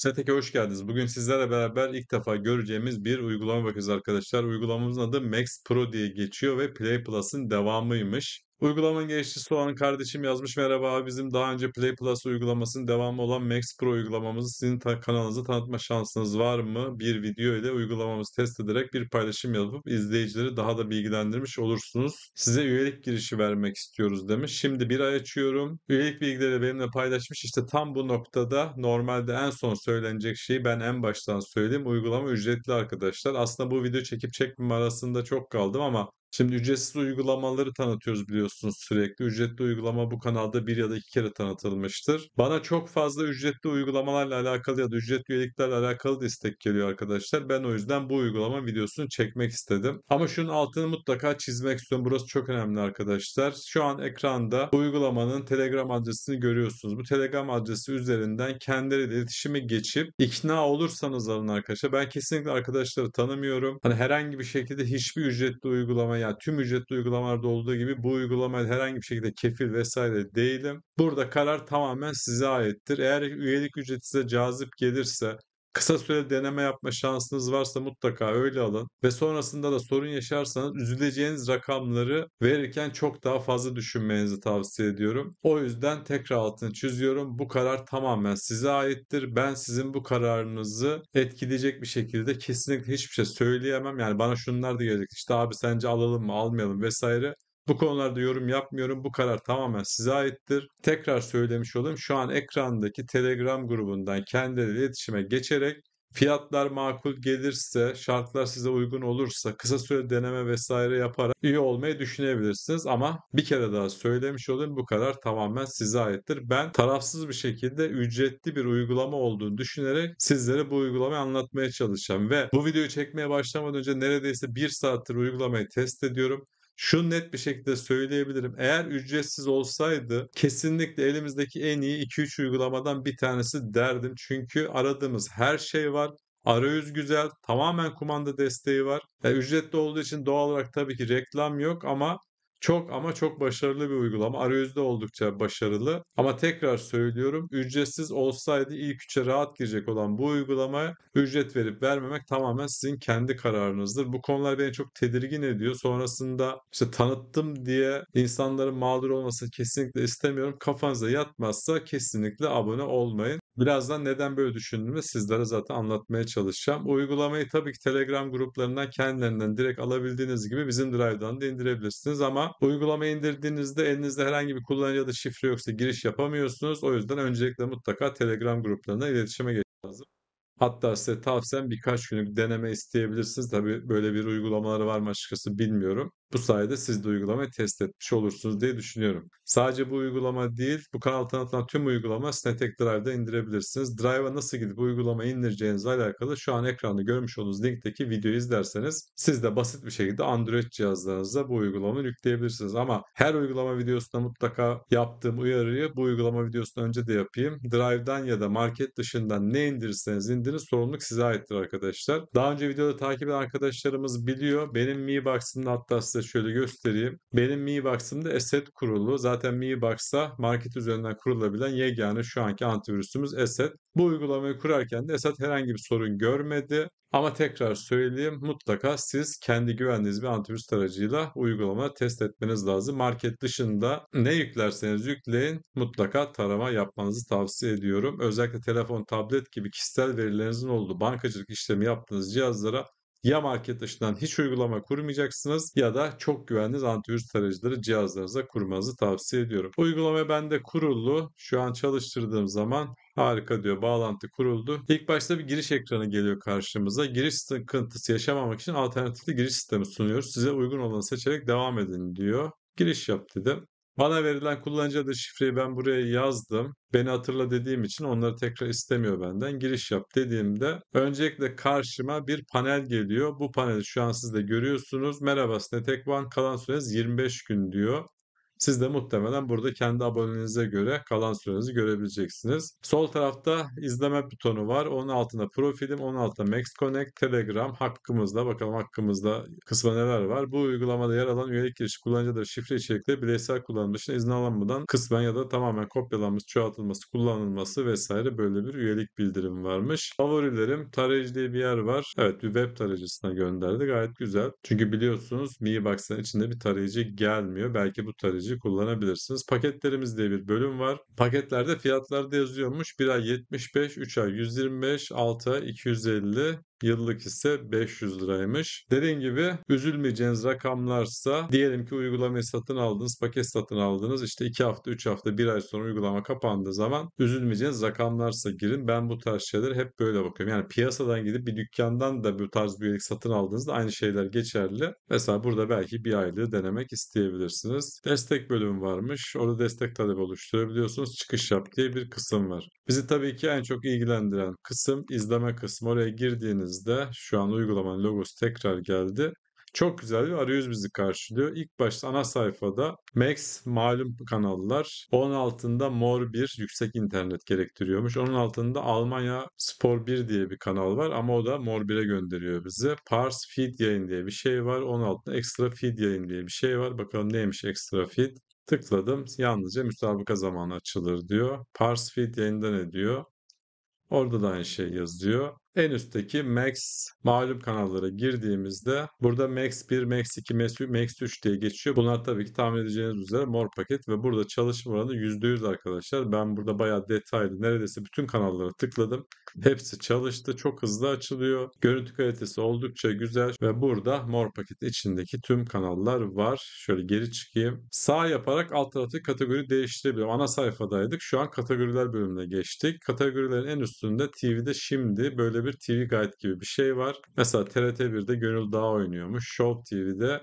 SETEK'e hoş geldiniz. Bugün sizlerle beraber ilk defa göreceğimiz bir uygulama bakıyoruz arkadaşlar. Uygulamamızın adı Max Pro diye geçiyor ve Play Plus'ın devamıymış. Uygulamanın geliştiricisi olan kardeşim yazmış merhaba bizim daha önce Play Plus uygulamasının devamı olan Max Pro uygulamamızı sizin ta kanalınıza tanıtma şansınız var mı? Bir video ile uygulamamızı test ederek bir paylaşım yapıp izleyicileri daha da bilgilendirmiş olursunuz. Size üyelik girişi vermek istiyoruz demiş. Şimdi bir ay açıyorum. Üyelik bilgileri benimle paylaşmış. İşte tam bu noktada normalde en son söylenecek şeyi ben en baştan söyleyeyim. Uygulama ücretli arkadaşlar. Aslında bu video çekip çekmem arasında çok kaldım ama Şimdi ücretsiz uygulamaları tanıtıyoruz biliyorsunuz sürekli. Ücretli uygulama bu kanalda bir ya da iki kere tanıtılmıştır. Bana çok fazla ücretli uygulamalarla alakalı ya da ücretli üyeliklerle alakalı destek geliyor arkadaşlar. Ben o yüzden bu uygulama videosunu çekmek istedim. Ama şunun altını mutlaka çizmek istiyorum. Burası çok önemli arkadaşlar. Şu an ekranda bu uygulamanın Telegram adresini görüyorsunuz. Bu Telegram adresi üzerinden kendileriyle iletişime geçip ikna olursanız alın arkadaşlar. Ben kesinlikle arkadaşları tanımıyorum. Hani herhangi bir şekilde hiçbir ücretli uygulama uygulama ya tüm ücretli uygulamalarda olduğu gibi bu uygulamaya herhangi bir şekilde kefil vesaire değilim. Burada karar tamamen size aittir. Eğer üyelik ücreti size cazip gelirse Kısa süre deneme yapma şansınız varsa mutlaka öyle alın ve sonrasında da sorun yaşarsanız üzüleceğiniz rakamları verirken çok daha fazla düşünmenizi tavsiye ediyorum. O yüzden tekrar altını çiziyorum. Bu karar tamamen size aittir. Ben sizin bu kararınızı etkileyecek bir şekilde kesinlikle hiçbir şey söyleyemem. Yani bana şunlar da gelecek. İşte abi sence alalım mı almayalım vesaire. Bu konularda yorum yapmıyorum. Bu karar tamamen size aittir. Tekrar söylemiş olayım. Şu an ekrandaki Telegram grubundan kendileri iletişime geçerek fiyatlar makul gelirse, şartlar size uygun olursa, kısa süre deneme vesaire yaparak üye olmayı düşünebilirsiniz. Ama bir kere daha söylemiş olayım bu karar tamamen size aittir. Ben tarafsız bir şekilde ücretli bir uygulama olduğunu düşünerek sizlere bu uygulamayı anlatmaya çalışacağım. Ve bu videoyu çekmeye başlamadan önce neredeyse bir saattir uygulamayı test ediyorum. Şu net bir şekilde söyleyebilirim. Eğer ücretsiz olsaydı kesinlikle elimizdeki en iyi 2-3 uygulamadan bir tanesi derdim. Çünkü aradığımız her şey var. Arayüz güzel, tamamen kumanda desteği var. Yani ücretli olduğu için doğal olarak tabii ki reklam yok ama çok ama çok başarılı bir uygulama. Arayüzde oldukça başarılı. Ama tekrar söylüyorum ücretsiz olsaydı ilk üçe rahat girecek olan bu uygulamaya ücret verip vermemek tamamen sizin kendi kararınızdır. Bu konular beni çok tedirgin ediyor. Sonrasında işte tanıttım diye insanların mağdur olmasını kesinlikle istemiyorum. Kafanıza yatmazsa kesinlikle abone olmayın. Birazdan neden böyle düşündüğümü sizlere zaten anlatmaya çalışacağım. Uygulamayı tabii ki Telegram gruplarından kendilerinden direkt alabildiğiniz gibi bizim Drive'dan da indirebilirsiniz ama uygulamayı indirdiğinizde elinizde herhangi bir kullanıcı ya da şifre yoksa giriş yapamıyorsunuz. O yüzden öncelikle mutlaka Telegram gruplarına iletişime geçmeniz lazım. Hatta size tavsiyem birkaç günlük deneme isteyebilirsiniz. Tabii böyle bir uygulamaları var mı açıkçası bilmiyorum. Bu sayede siz de uygulamayı test etmiş olursunuz diye düşünüyorum. Sadece bu uygulama değil, bu kanal tanıtılan tüm uygulama Snatek Drive'da indirebilirsiniz. Drive'a nasıl gidip uygulama indireceğiniz alakalı şu an ekranda görmüş olduğunuz linkteki videoyu izlerseniz siz de basit bir şekilde Android cihazlarınıza bu uygulamayı yükleyebilirsiniz. Ama her uygulama videosunda mutlaka yaptığım uyarıyı bu uygulama videosunda önce de yapayım. Drive'dan ya da market dışından ne indirirseniz indirin sorumluluk size aittir arkadaşlar. Daha önce videoda takip eden arkadaşlarımız biliyor. Benim Mi Box'ımda hatta size size şöyle göstereyim. Benim Mi Box'ımda Asset kurulu. Zaten Mi Box'a market üzerinden kurulabilen yegane şu anki antivirüsümüz Asset. Bu uygulamayı kurarken de Asset herhangi bir sorun görmedi. Ama tekrar söyleyeyim mutlaka siz kendi güvendiğiniz bir antivirüs tarayıcıyla uygulama test etmeniz lazım. Market dışında ne yüklerseniz yükleyin mutlaka tarama yapmanızı tavsiye ediyorum. Özellikle telefon, tablet gibi kişisel verilerinizin olduğu bankacılık işlemi yaptığınız cihazlara ya market dışından hiç uygulama kurmayacaksınız ya da çok güvenli antivirüs tarayıcıları cihazlarınıza kurmanızı tavsiye ediyorum. Uygulama bende kuruldu. Şu an çalıştırdığım zaman Harika diyor. Bağlantı kuruldu. İlk başta bir giriş ekranı geliyor karşımıza. Giriş sıkıntısı yaşamamak için alternatifli giriş sistemi sunuyoruz. Size uygun olanı seçerek devam edin diyor. Giriş yap dedim. Bana verilen kullanıcı adı şifreyi ben buraya yazdım. Beni hatırla dediğim için onları tekrar istemiyor benden. Giriş yap dediğimde öncelikle karşıma bir panel geliyor. Bu paneli şu an siz de görüyorsunuz. Merhaba Snetek One kalan süreniz 25 gün diyor. Siz de muhtemelen burada kendi abonenize göre kalan sürenizi görebileceksiniz. Sol tarafta izleme butonu var. Onun altında profilim, onun altında Max Connect, Telegram, hakkımızda bakalım hakkımızda kısma neler var. Bu uygulamada yer alan üyelik girişi kullanıcıları şifre içerikleri bireysel kullanım dışında izin alınmadan kısmen ya da tamamen kopyalanması, çoğaltılması, kullanılması vesaire böyle bir üyelik bildirimi varmış. Favorilerim tarayıcı diye bir yer var. Evet bir web tarayıcısına gönderdi. Gayet güzel. Çünkü biliyorsunuz Mi Box'ın içinde bir tarayıcı gelmiyor. Belki bu tarayıcı paketleyici kullanabilirsiniz. Paketlerimiz diye bir bölüm var. Paketlerde da yazıyormuş. 1 ay 75, 3 ay 125, 6 ay 250, Yıllık ise 500 liraymış. Dediğim gibi üzülmeyeceğiniz rakamlarsa diyelim ki uygulamayı satın aldınız, paket satın aldınız. İşte 2 hafta, 3 hafta, 1 ay sonra uygulama kapandığı zaman üzülmeyeceğiniz rakamlarsa girin. Ben bu tarz şeyler hep böyle bakıyorum. Yani piyasadan gidip bir dükkandan da bu tarz bir üyelik satın aldığınızda aynı şeyler geçerli. Mesela burada belki bir aylığı denemek isteyebilirsiniz. Destek bölümü varmış. Orada destek talebi oluşturabiliyorsunuz. Çıkış yap diye bir kısım var. Bizi tabii ki en çok ilgilendiren kısım izleme kısmı. Oraya girdiğiniz girdiğinizde şu an uygulamanın logosu tekrar geldi. Çok güzel bir arayüz bizi karşılıyor. İlk başta ana sayfada Max malum kanallar. Onun altında mor bir yüksek internet gerektiriyormuş. Onun altında Almanya Spor 1 diye bir kanal var ama o da mor 1'e gönderiyor bizi. Pars Feed yayın diye bir şey var. Onun altında Extra Feed yayın diye bir şey var. Bakalım neymiş Extra Feed. Tıkladım. Yalnızca müsabaka zamanı açılır diyor. Pars Feed yayında ne diyor? Orada da aynı şey yazıyor. En üstteki max malum kanallara girdiğimizde burada max 1, max 2, max 3, diye geçiyor. Bunlar tabii ki tahmin edeceğiniz üzere mor paket ve burada çalışma oranı %100 arkadaşlar. Ben burada bayağı detaylı neredeyse bütün kanallara tıkladım. Hepsi çalıştı. Çok hızlı açılıyor. Görüntü kalitesi oldukça güzel ve burada mor paket içindeki tüm kanallar var. Şöyle geri çıkayım. Sağ yaparak alt taraftaki kategori değiştirebiliyorum. Ana sayfadaydık. Şu an kategoriler bölümüne geçtik. Kategorilerin en üstünde TV'de şimdi böyle bir bir TV Guide gibi bir şey var. Mesela TRT1'de Gönül Dağ oynuyormuş. Show TV'de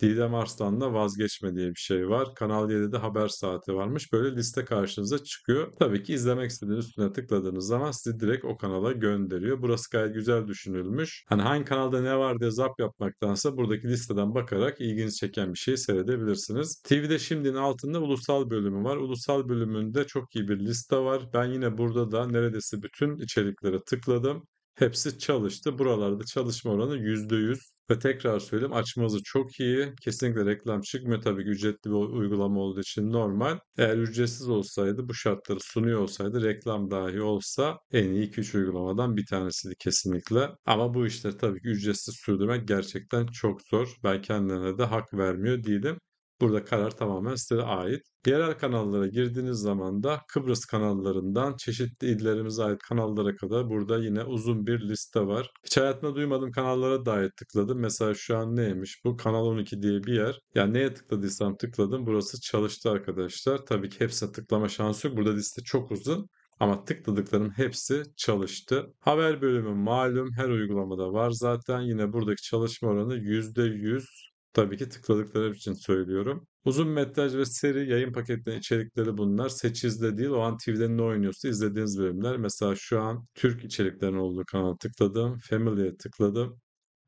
Didem Arslan'la vazgeçme diye bir şey var. Kanal 7'de haber saati varmış. Böyle liste karşınıza çıkıyor. Tabii ki izlemek istediğiniz üstüne tıkladığınız zaman sizi direkt o kanala gönderiyor. Burası gayet güzel düşünülmüş. Hani hangi kanalda ne var diye zap yapmaktansa buradaki listeden bakarak ilginizi çeken bir şeyi seyredebilirsiniz. TV'de şimdinin altında ulusal bölümü var. Ulusal bölümünde çok iyi bir liste var. Ben yine burada da neredeyse bütün içeriklere tıkladım. Hepsi çalıştı. Buralarda çalışma oranı %100. Ve tekrar söyleyeyim açmazı çok iyi. Kesinlikle reklam çıkmıyor. Tabii ki ücretli bir uygulama olduğu için normal. Eğer ücretsiz olsaydı bu şartları sunuyor olsaydı reklam dahi olsa en iyi 2-3 uygulamadan bir tanesiydi kesinlikle. Ama bu işleri tabii ki ücretsiz sürdürmek gerçekten çok zor. Ben kendilerine de hak vermiyor değilim. Burada karar tamamen size ait. Yerel kanallara girdiğiniz zaman da Kıbrıs kanallarından çeşitli illerimize ait kanallara kadar burada yine uzun bir liste var. Hiç hayatımda duymadığım kanallara dair tıkladım. Mesela şu an neymiş bu? Kanal 12 diye bir yer. Yani neye tıkladıysam tıkladım. Burası çalıştı arkadaşlar. Tabii ki hepsine tıklama şansı yok. Burada liste çok uzun. Ama tıkladıkların hepsi çalıştı. Haber bölümü malum her uygulamada var zaten. Yine buradaki çalışma oranı %100 Tabii ki tıkladıkları için söylüyorum. Uzun metraj ve seri yayın paketlerinin içerikleri bunlar. Seç izle değil o an TV'de ne oynuyorsa izlediğiniz bölümler. Mesela şu an Türk içeriklerin olduğu kanala tıkladım. Family'e tıkladım.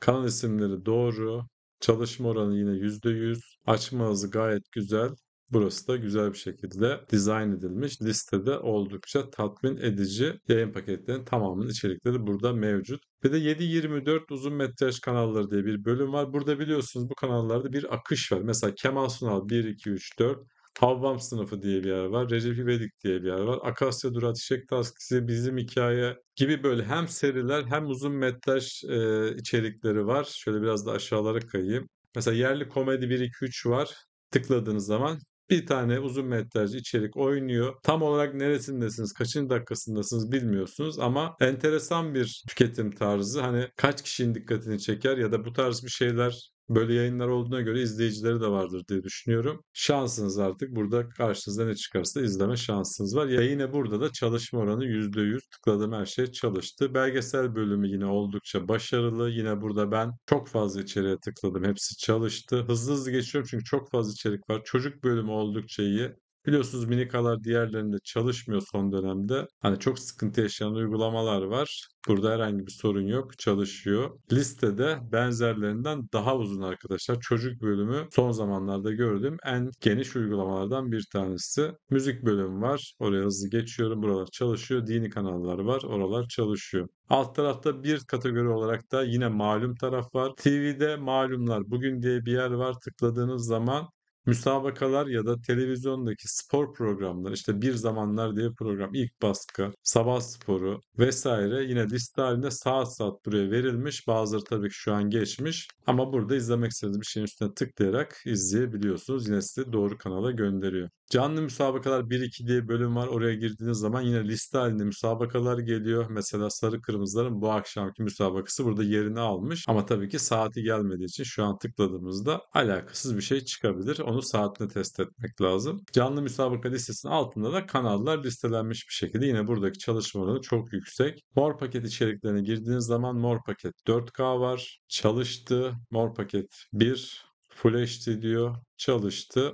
Kanal isimleri doğru. Çalışma oranı yine %100. Açma hızı gayet güzel. Burası da güzel bir şekilde dizayn edilmiş. Listede oldukça tatmin edici yayın paketlerinin tamamının içerikleri burada mevcut. Bir de 7-24 uzun metraj kanalları diye bir bölüm var. Burada biliyorsunuz bu kanallarda bir akış var. Mesela Kemal Sunal 1-2-3-4 Havvam sınıfı diye bir yer var. Recep İvedik diye bir yer var. Akasya Durat Çiçek Taskisi, Bizim Hikaye gibi böyle hem seriler hem uzun metraj e, içerikleri var. Şöyle biraz da aşağılara kayayım. Mesela yerli komedi 1-2-3 var. Tıkladığınız zaman bir tane uzun metraj içerik oynuyor. Tam olarak neresindesiniz, kaçıncı dakikasındasınız bilmiyorsunuz ama enteresan bir tüketim tarzı. Hani kaç kişinin dikkatini çeker ya da bu tarz bir şeyler Böyle yayınlar olduğuna göre izleyicileri de vardır diye düşünüyorum. Şansınız artık burada karşınıza ne çıkarsa izleme şansınız var. Ya yine burada da çalışma oranı %100 tıkladım her şey çalıştı. Belgesel bölümü yine oldukça başarılı. Yine burada ben çok fazla içeriye tıkladım. Hepsi çalıştı. Hızlı hızlı geçiyorum çünkü çok fazla içerik var. Çocuk bölümü oldukça iyi. Biliyorsunuz minikalar diğerlerinde çalışmıyor son dönemde. Hani çok sıkıntı yaşayan uygulamalar var. Burada herhangi bir sorun yok. Çalışıyor. Listede benzerlerinden daha uzun arkadaşlar. Çocuk bölümü son zamanlarda gördüğüm en geniş uygulamalardan bir tanesi. Müzik bölümü var. Oraya hızlı geçiyorum. Buralar çalışıyor. Dini kanallar var. Oralar çalışıyor. Alt tarafta bir kategori olarak da yine malum taraf var. TV'de malumlar bugün diye bir yer var. Tıkladığınız zaman müsabakalar ya da televizyondaki spor programları işte Bir Zamanlar diye program, ilk baskı, sabah sporu vesaire yine liste halinde saat saat buraya verilmiş. Bazıları tabii ki şu an geçmiş ama burada izlemek istediğiniz bir şeyin üstüne tıklayarak izleyebiliyorsunuz. Yine sizi doğru kanala gönderiyor. Canlı müsabakalar 1-2 diye bölüm var. Oraya girdiğiniz zaman yine liste halinde müsabakalar geliyor. Mesela Sarı Kırmızıların bu akşamki müsabakası burada yerini almış. Ama tabii ki saati gelmediği için şu an tıkladığımızda alakasız bir şey çıkabilir onu saatini test etmek lazım. Canlı müsabaka listesinin altında da kanallar listelenmiş bir şekilde yine buradaki çalışma oranı çok yüksek. Mor paket içeriklerine girdiğiniz zaman mor paket 4K var. Çalıştı. Mor paket 1. Full HD diyor. Çalıştı.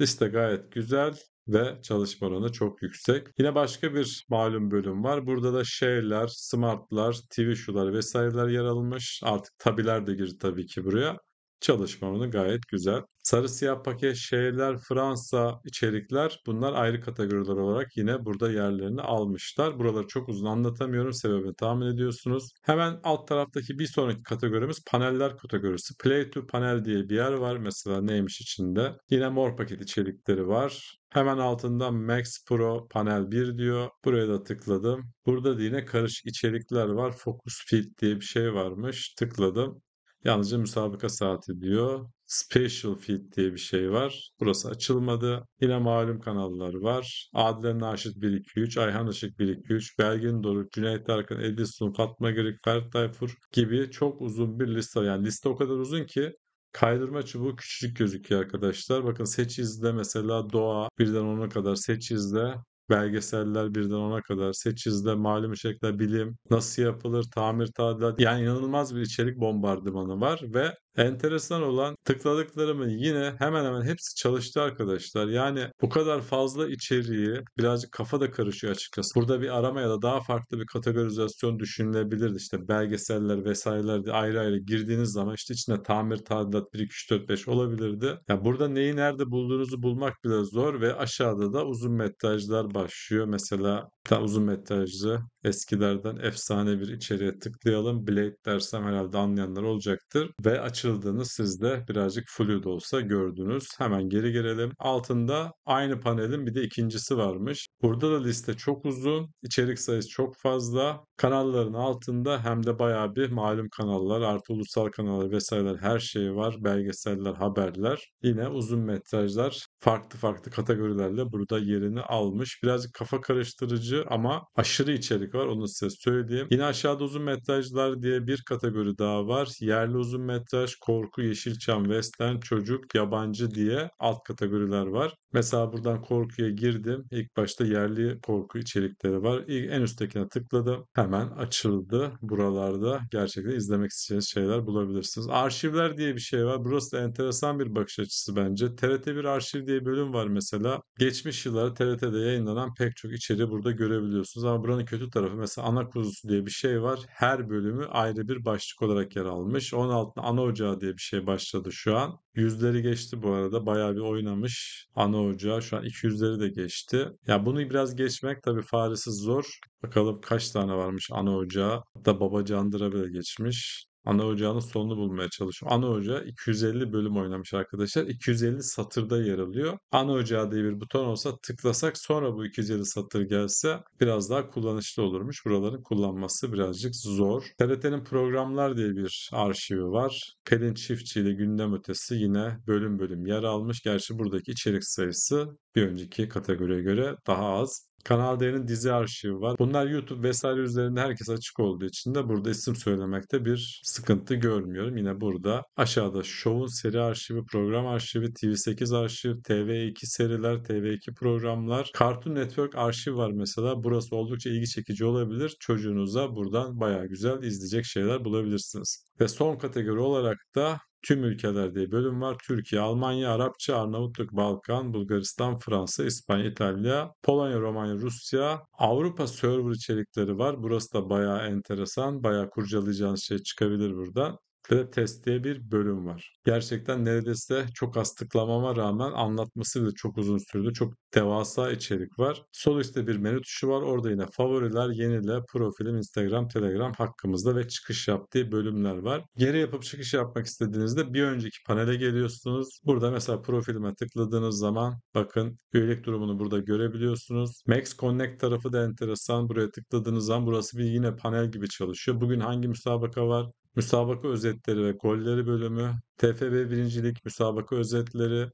Liste gayet güzel ve çalışma oranı çok yüksek. Yine başka bir malum bölüm var. Burada da share'ler, smart'lar, TV şular vesaireler yer almış. Artık tabiler de girdi tabii ki buraya. Çalışma oranı gayet güzel. Sarı siyah paket şehirler, Fransa içerikler bunlar ayrı kategoriler olarak yine burada yerlerini almışlar. Buraları çok uzun anlatamıyorum. Sebebini tahmin ediyorsunuz. Hemen alt taraftaki bir sonraki kategorimiz paneller kategorisi. Play to panel diye bir yer var. Mesela neymiş içinde? Yine mor paket içerikleri var. Hemen altında Max Pro panel 1 diyor. Buraya da tıkladım. Burada da yine karış içerikler var. Focus Field diye bir şey varmış. Tıkladım. Yalnızca müsabaka saati diyor. Special Feed diye bir şey var. Burası açılmadı. Yine malum kanallar var. Adile Naşit 123, Ayhan Işık 123, Belgin Doruk, Cüneyt Arkın, Edis Sun, Fatma Girik, Ferit Tayfur gibi çok uzun bir liste. Yani liste o kadar uzun ki Kaydırma çubuğu küçücük gözüküyor arkadaşlar. Bakın seç izle mesela doğa birden ona kadar seç izle belgeseller birden ona kadar seç izle malum şekilde bilim nasıl yapılır tamir tadilat yani inanılmaz bir içerik bombardımanı var ve Enteresan olan tıkladıklarımın yine hemen hemen hepsi çalıştı arkadaşlar. Yani bu kadar fazla içeriği birazcık kafa da karışıyor açıkçası. Burada bir arama ya da daha farklı bir kategorizasyon düşünülebilirdi. İşte belgeseller vesaireler de ayrı ayrı girdiğiniz zaman işte içinde tamir, tadilat 1, 2, 3, 4, 5 olabilirdi. Ya yani burada neyi nerede bulduğunuzu bulmak bile zor ve aşağıda da uzun metrajlar başlıyor. Mesela uzun metrajlı eskilerden efsane bir içeriğe tıklayalım. Blade dersem herhalde anlayanlar olacaktır. Ve açıldığını siz de birazcık flu da olsa gördünüz. Hemen geri gelelim. Altında aynı panelin bir de ikincisi varmış. Burada da liste çok uzun. içerik sayısı çok fazla. Kanalların altında hem de bayağı bir malum kanallar, artı ulusal kanallar vesaireler her şeyi var. Belgeseller, haberler, yine uzun metrajlar farklı farklı kategorilerle burada yerini almış. Birazcık kafa karıştırıcı ama aşırı içerik var onu size söyleyeyim. Yine aşağıda uzun metrajlar diye bir kategori daha var. Yerli uzun metraj, korku, Yeşilçam, Western, çocuk, yabancı diye alt kategoriler var. Mesela buradan korkuya girdim. İlk başta yerli korku içerikleri var. İlk en üsttekine tıkladım. Ha, hemen açıldı. Buralarda gerçekten izlemek isteyeceğiniz şeyler bulabilirsiniz. Arşivler diye bir şey var. Burası da enteresan bir bakış açısı bence. TRT bir arşiv diye bir bölüm var mesela. Geçmiş yıllarda TRT'de yayınlanan pek çok içeriği burada görebiliyorsunuz. Ama buranın kötü tarafı mesela ana kuzusu diye bir şey var. Her bölümü ayrı bir başlık olarak yer almış. Onun altında ana ocağı diye bir şey başladı şu an. Yüzleri geçti bu arada. Bayağı bir oynamış. Ana ocağı şu an 200'leri de geçti. Ya bunu biraz geçmek tabii faresiz zor. Bakalım kaç tane varmış ana ocağı. Hatta baba candıra bile geçmiş. Ana ocağının sonunu bulmaya çalışıyorum. Ana ocağı 250 bölüm oynamış arkadaşlar. 250 satırda yer alıyor. Ana ocağı diye bir buton olsa tıklasak sonra bu 250 satır gelse biraz daha kullanışlı olurmuş. Buraların kullanması birazcık zor. TRT'nin programlar diye bir arşivi var. Pelin Çiftçi ile gündem ötesi yine bölüm bölüm yer almış. Gerçi buradaki içerik sayısı bir önceki kategoriye göre daha az. Kanal D'nin dizi arşivi var. Bunlar YouTube vesaire üzerinde herkes açık olduğu için de burada isim söylemekte bir sıkıntı görmüyorum. Yine burada aşağıda şovun seri arşivi, program arşivi, TV8 arşiv, TV2 seriler, TV2 programlar, Cartoon Network arşiv var mesela. Burası oldukça ilgi çekici olabilir. Çocuğunuza buradan baya güzel izleyecek şeyler bulabilirsiniz. Ve son kategori olarak da tüm ülkeler diye bölüm var. Türkiye, Almanya, Arapça, Arnavutluk, Balkan, Bulgaristan, Fransa, İspanya, İtalya, Polonya, Romanya, Rusya, Avrupa server içerikleri var. Burası da bayağı enteresan. Bayağı kurcalayacağınız şey çıkabilir burada de test diye bir bölüm var. Gerçekten neredeyse çok az tıklamama rağmen anlatması da çok uzun sürdü. Çok devasa içerik var. Sol üstte bir menü tuşu var. Orada yine favoriler, yenile, profilim, Instagram, Telegram hakkımızda ve çıkış yaptığı bölümler var. Geri yapıp çıkış yapmak istediğinizde bir önceki panele geliyorsunuz. Burada mesela profilime tıkladığınız zaman bakın üyelik durumunu burada görebiliyorsunuz. Max Connect tarafı da enteresan. Buraya tıkladığınız zaman burası bir yine panel gibi çalışıyor. Bugün hangi müsabaka var? müsabaka özetleri ve golleri bölümü, TFB birincilik müsabaka özetleri,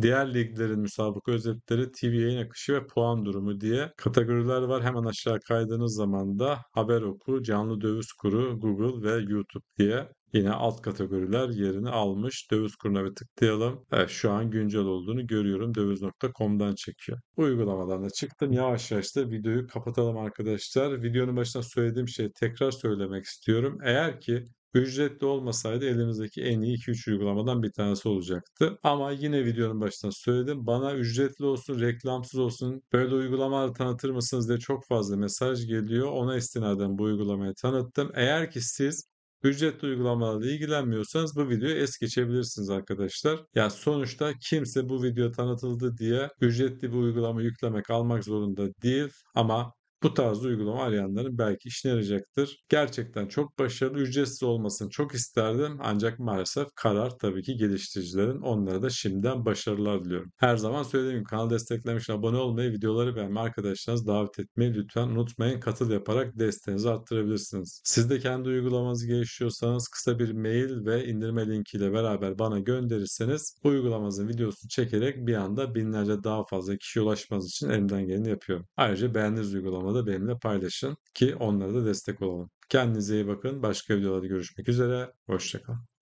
diğer liglerin müsabaka özetleri, TV yayın akışı ve puan durumu diye kategoriler var. Hemen aşağı kaydığınız zaman da haber oku, canlı döviz kuru, Google ve YouTube diye Yine alt kategoriler yerini almış. Döviz kuruna bir tıklayalım. Evet şu an güncel olduğunu görüyorum. Döviz.com'dan çekiyor. Uygulamadan da çıktım. Yavaş yavaş da videoyu kapatalım arkadaşlar. Videonun başına söylediğim şeyi tekrar söylemek istiyorum. Eğer ki Ücretli olmasaydı elimizdeki en iyi 2-3 uygulamadan bir tanesi olacaktı. Ama yine videonun başında söyledim. Bana ücretli olsun, reklamsız olsun, böyle uygulamalar tanıtır mısınız diye çok fazla mesaj geliyor. Ona istinaden bu uygulamayı tanıttım. Eğer ki siz Ücretli uygulamalarla ilgilenmiyorsanız bu videoyu es geçebilirsiniz arkadaşlar. Yani sonuçta kimse bu video tanıtıldı diye ücretli bir uygulama yüklemek almak zorunda değil ama bu tarz uygulama arayanların belki işine yarayacaktır. Gerçekten çok başarılı, ücretsiz olmasını çok isterdim. Ancak maalesef karar tabii ki geliştiricilerin. Onlara da şimdiden başarılar diliyorum. Her zaman söylediğim gibi kanalı desteklemiş, abone olmayı, videoları beğenmeyi, arkadaşlarınızı davet etmeyi lütfen unutmayın. Katıl yaparak desteğinizi arttırabilirsiniz. Siz de kendi uygulamanızı geliştiriyorsanız kısa bir mail ve indirme linkiyle beraber bana gönderirseniz uygulamanızın videosunu çekerek bir anda binlerce daha fazla kişiye ulaşmanız için elimden geleni yapıyorum. Ayrıca beğendiğiniz uygulama da benimle paylaşın ki onlara da destek olalım. Kendinize iyi bakın. Başka videolarda görüşmek üzere. Hoşçakalın.